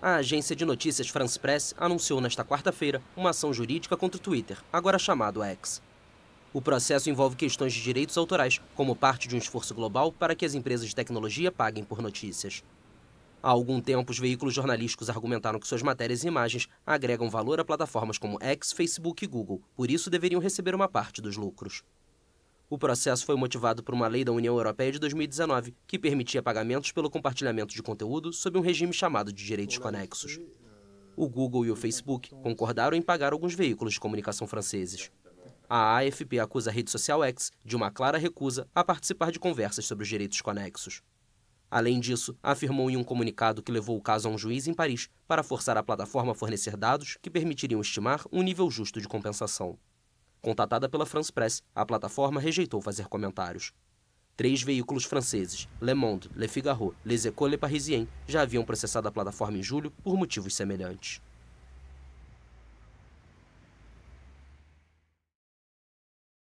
A agência de notícias France Press anunciou nesta quarta-feira uma ação jurídica contra o Twitter, agora chamado X. O processo envolve questões de direitos autorais, como parte de um esforço global para que as empresas de tecnologia paguem por notícias. Há algum tempo, os veículos jornalísticos argumentaram que suas matérias e imagens agregam valor a plataformas como X, Facebook e Google, por isso deveriam receber uma parte dos lucros. O processo foi motivado por uma lei da União Europeia de 2019, que permitia pagamentos pelo compartilhamento de conteúdo sob um regime chamado de direitos conexos. O Google e o Facebook concordaram em pagar alguns veículos de comunicação franceses. A AFP acusa a rede social X de uma clara recusa a participar de conversas sobre os direitos conexos. Além disso, afirmou em um comunicado que levou o caso a um juiz em Paris para forçar a plataforma a fornecer dados que permitiriam estimar um nível justo de compensação. Contatada pela France Press, a plataforma rejeitou fazer comentários. Três veículos franceses, Le Monde, Le Figaro, Les Le Parisien, já haviam processado a plataforma em julho por motivos semelhantes.